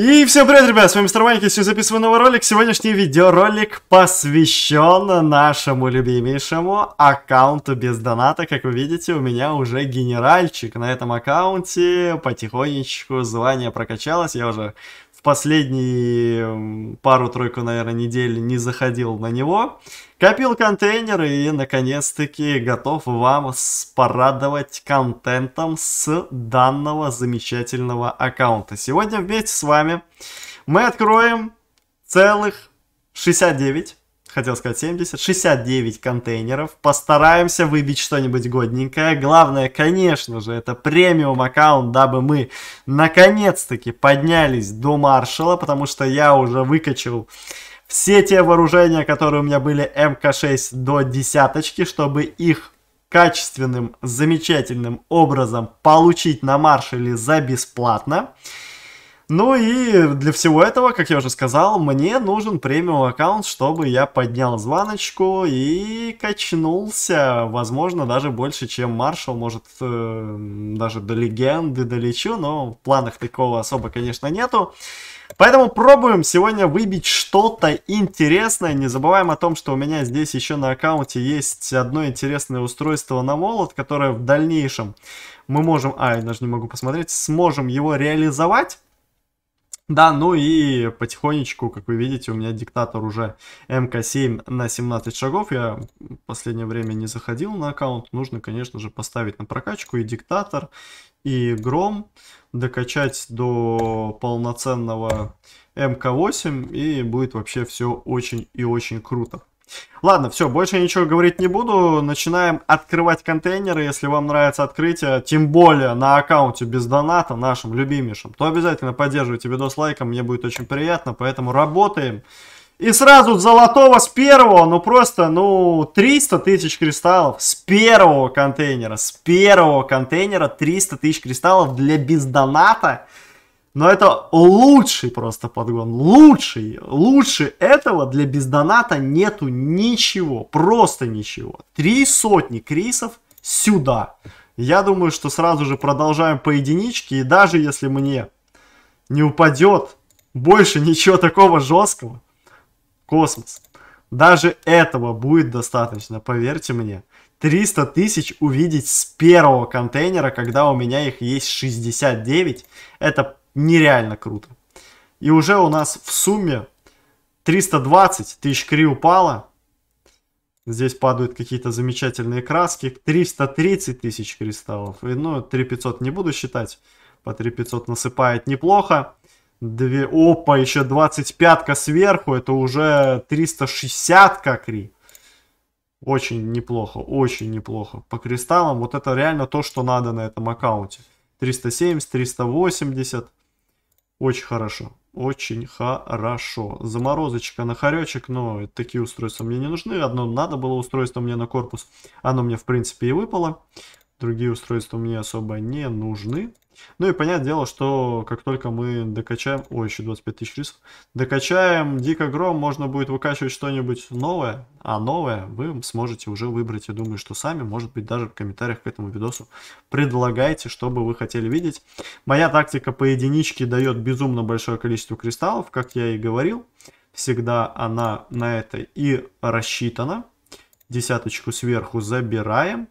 И всем привет, ребят, с вами Мистер Майк, сегодня записываю новый ролик. Сегодняшний видеоролик посвящен нашему любимейшему аккаунту без доната. Как вы видите, у меня уже генеральчик на этом аккаунте, потихонечку звание прокачалось, я уже последние пару-тройку, наверное, недель не заходил на него. Копил контейнеры и, наконец-таки, готов вам порадовать контентом с данного замечательного аккаунта. Сегодня вместе с вами мы откроем целых 69 хотел сказать 70, 69 контейнеров. Постараемся выбить что-нибудь годненькое. Главное, конечно же, это премиум аккаунт, дабы мы наконец-таки поднялись до маршала, потому что я уже выкачал все те вооружения, которые у меня были МК-6 до десяточки, чтобы их качественным, замечательным образом получить на маршале за бесплатно. Ну и для всего этого, как я уже сказал, мне нужен премиум аккаунт, чтобы я поднял звоночку и качнулся, возможно, даже больше, чем Маршал, может, э, даже до легенды долечу, но в планах такого особо, конечно, нету. Поэтому пробуем сегодня выбить что-то интересное. Не забываем о том, что у меня здесь еще на аккаунте есть одно интересное устройство на молот, которое в дальнейшем мы можем... А, я даже не могу посмотреть. Сможем его реализовать. Да, ну и потихонечку, как вы видите, у меня диктатор уже МК7 на 17 шагов. Я в последнее время не заходил на аккаунт. Нужно, конечно же, поставить на прокачку и диктатор, и гром. Докачать до полноценного МК8 и будет вообще все очень и очень круто. Ладно, все, больше ничего говорить не буду. Начинаем открывать контейнеры. Если вам нравится открытие, тем более на аккаунте без доната, нашим любимейшим, то обязательно поддерживайте видос лайком, мне будет очень приятно. Поэтому работаем. И сразу золотого с первого, ну просто, ну, 300 тысяч кристаллов с первого контейнера. С первого контейнера 300 тысяч кристаллов для бездоната. доната но это лучший просто подгон, лучший, лучше этого для бездоната нету ничего, просто ничего. Три сотни крисов сюда. Я думаю, что сразу же продолжаем по единичке, и даже если мне не упадет больше ничего такого жесткого, космос, даже этого будет достаточно, поверьте мне. 300 тысяч увидеть с первого контейнера, когда у меня их есть 69. Это нереально круто. И уже у нас в сумме 320 тысяч кри упало. Здесь падают какие-то замечательные краски. 330 тысяч кристаллов. И, ну, 3500 не буду считать. По 3500 насыпает неплохо. Две... Опа, еще 25-ка сверху. Это уже 360-ка кри. Очень неплохо, очень неплохо. По кристаллам вот это реально то, что надо на этом аккаунте. 370, 380. Очень хорошо. Очень хорошо. Заморозочка на хоречек, но такие устройства мне не нужны. Одно надо было устройство мне на корпус. Оно мне, в принципе, и выпало. Другие устройства мне особо не нужны. Ну и понятное дело, что как только мы докачаем... Ой, еще 25 тысяч рисов. Докачаем Дико Гром, можно будет выкачивать что-нибудь новое. А новое вы сможете уже выбрать, я думаю, что сами. Может быть, даже в комментариях к этому видосу предлагайте, что бы вы хотели видеть. Моя тактика по единичке дает безумно большое количество кристаллов, как я и говорил. Всегда она на это и рассчитана. Десяточку сверху забираем.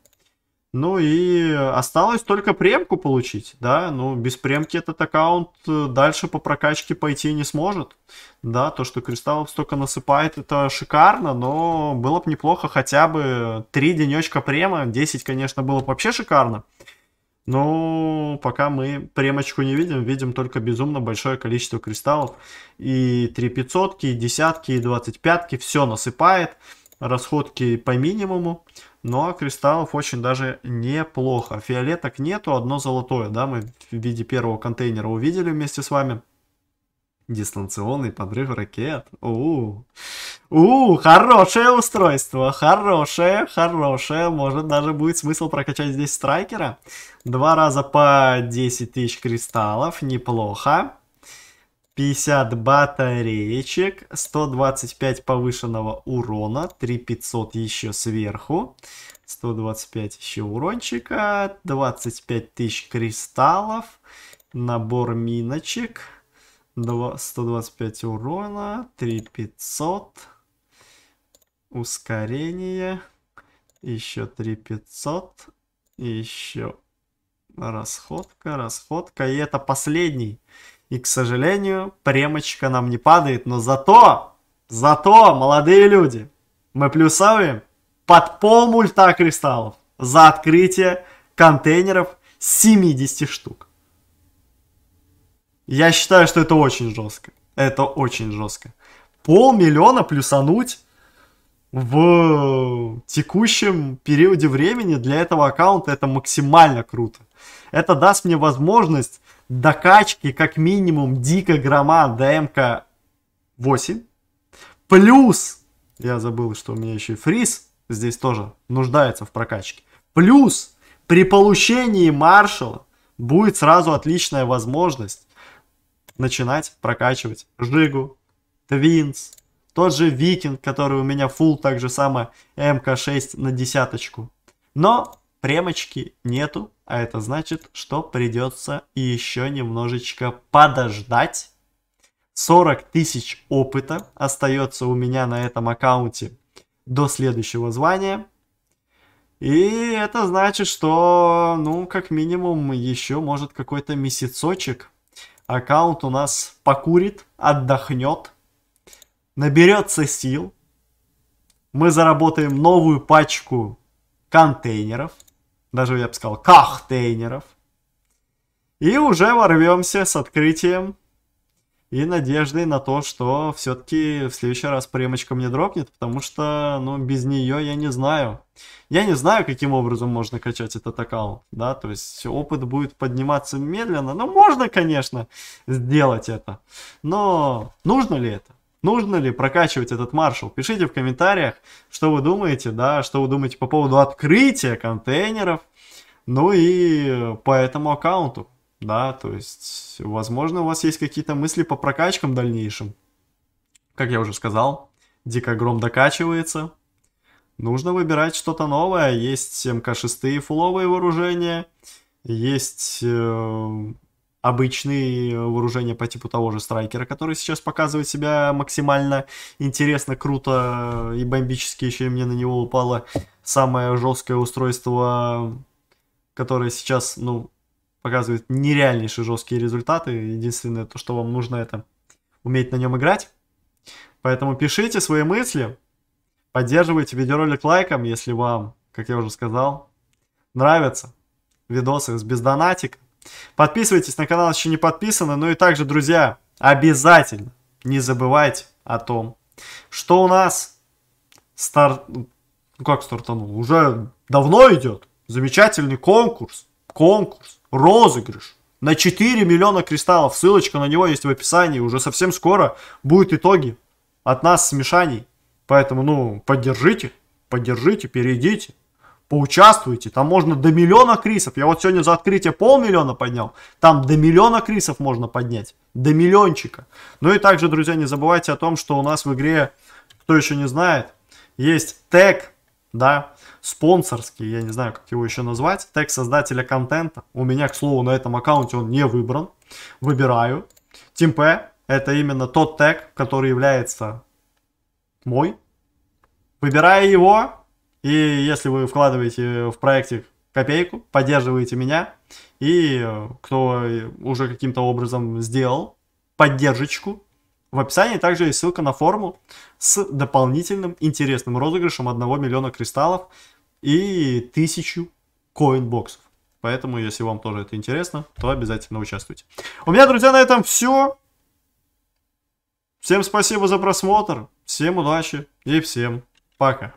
Ну и осталось только премку получить, да, ну без премки этот аккаунт э, дальше по прокачке пойти не сможет, да, то, что кристаллов столько насыпает, это шикарно, но было бы неплохо хотя бы 3 денечка према, 10, конечно, было бы вообще шикарно, но пока мы премочку не видим, видим только безумно большое количество кристаллов, и 3 500, и десятки, и 25, все насыпает, расходки по минимуму, но кристаллов очень даже неплохо. Фиолеток нету, одно золотое, да, мы в виде первого контейнера увидели вместе с вами. Дистанционный подрыв ракет. У, -у, у хорошее устройство, хорошее, хорошее. Может даже будет смысл прокачать здесь страйкера. Два раза по 10 тысяч кристаллов, неплохо. 50 батареечек, 125 повышенного урона, 3500 еще сверху, 125 еще урончика, 25 тысяч кристаллов, набор миночек, 125 урона, 3500, ускорение, еще 3500, еще расходка, расходка, и это последний. И, к сожалению, премочка нам не падает, но зато, зато, молодые люди, мы плюсовым под пол мульта кристаллов за открытие контейнеров 70 штук. Я считаю, что это очень жестко. Это очень жестко. Полмиллиона плюсануть в текущем периоде времени для этого аккаунта это максимально круто. Это даст мне возможность докачки как минимум Дика Грома ДМК МК-8. Плюс, я забыл, что у меня еще и фриз здесь тоже нуждается в прокачке. Плюс при получении маршала будет сразу отличная возможность начинать прокачивать Жигу, Твинс, тот же Викинг, который у меня фул, так же самое МК-6 на десяточку. Но Премочки нету, а это значит, что придется еще немножечко подождать. 40 тысяч опыта остается у меня на этом аккаунте до следующего звания. И это значит, что, ну, как минимум, еще может какой-то месяцочек аккаунт у нас покурит, отдохнет, наберется сил. Мы заработаем новую пачку контейнеров – даже я бы сказал, кахтейнеров. И уже ворвемся с открытием и надеждой на то, что все-таки в следующий раз премочка мне дропнет, потому что, ну, без нее я не знаю. Я не знаю, каким образом можно качать этот аккаунт, да, то есть опыт будет подниматься медленно, но можно, конечно, сделать это, но нужно ли это? Нужно ли прокачивать этот маршал? Пишите в комментариях, что вы думаете, да, что вы думаете по поводу открытия контейнеров, ну и по этому аккаунту, да, то есть, возможно, у вас есть какие-то мысли по прокачкам дальнейшим. Как я уже сказал, Дико Гром докачивается. Нужно выбирать что-то новое. Есть МК-6 фуловые вооружения, есть э, обычные э, вооружения по типу того же страйкера, который сейчас показывает себя максимально интересно, круто э, и бомбически еще и мне на него упало самое жесткое устройство, которое сейчас, ну, показывает нереальнейшие жесткие результаты. Единственное, то, что вам нужно, это уметь на нем играть. Поэтому пишите свои мысли, поддерживайте видеоролик лайком, если вам, как я уже сказал, нравятся видосы с бездонатиком. Подписывайтесь на канал, еще не подписаны. Ну и также, друзья, обязательно не забывайте о том, что у нас старт... Ну как стартанул? Уже давно идет замечательный конкурс. Конкурс, розыгрыш на 4 миллиона кристаллов. Ссылочка на него есть в описании. Уже совсем скоро будут итоги от нас смешаний. Поэтому, ну, поддержите, поддержите, перейдите поучаствуйте. Там можно до миллиона крисов. Я вот сегодня за открытие полмиллиона поднял. Там до миллиона крисов можно поднять. До миллиончика. Ну и также, друзья, не забывайте о том, что у нас в игре, кто еще не знает, есть тег, да, спонсорский, я не знаю, как его еще назвать, тег создателя контента. У меня, к слову, на этом аккаунте он не выбран. Выбираю. Тимпе – это именно тот тег, который является мой. Выбирая его, и если вы вкладываете в проекте копейку, поддерживаете меня, и э, кто э, уже каким-то образом сделал поддержечку, в описании также есть ссылка на форму с дополнительным интересным розыгрышем 1 миллиона кристаллов и 1000 коинбоксов. Поэтому, если вам тоже это интересно, то обязательно участвуйте. У меня, друзья, на этом все. Всем спасибо за просмотр, всем удачи и всем пока.